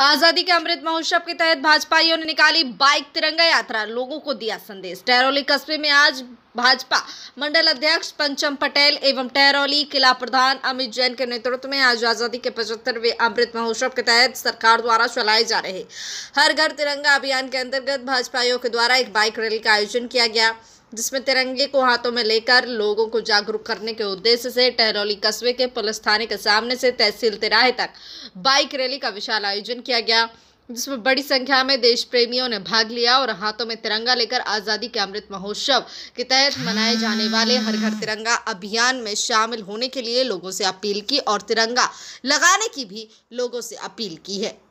आजादी के अमृत महोत्सव के तहत भाजपाइयों ने निकाली बाइक तिरंगा यात्रा लोगों को दिया संदेश टहरौली कस्बे में आज भाजपा मंडल अध्यक्ष पंचम पटेल एवं टहरौली किला प्रधान अमित जैन के नेतृत्व में आज आजादी के पचहत्तरवे अमृत महोत्सव के तहत सरकार द्वारा चलाए जा रहे हर घर तिरंगा अभियान के अंतर्गत भाजपाइयों के द्वारा एक बाइक रैली का आयोजन किया गया जिसमें तिरंगे को हाथों में लेकर लोगों को जागरूक करने के उद्देश्य से टहरौली कस्बे के पुलिस थाने के सामने से तहसील तिराहे तक बाइक रैली का विशाल आयोजन किया गया जिसमें बड़ी संख्या में देश प्रेमियों ने भाग लिया और हाथों में तिरंगा लेकर आज़ादी के अमृत महोत्सव के तहत मनाए जाने वाले हर घर तिरंगा अभियान में शामिल होने के लिए लोगों से अपील की और तिरंगा लगाने की भी लोगों से अपील की है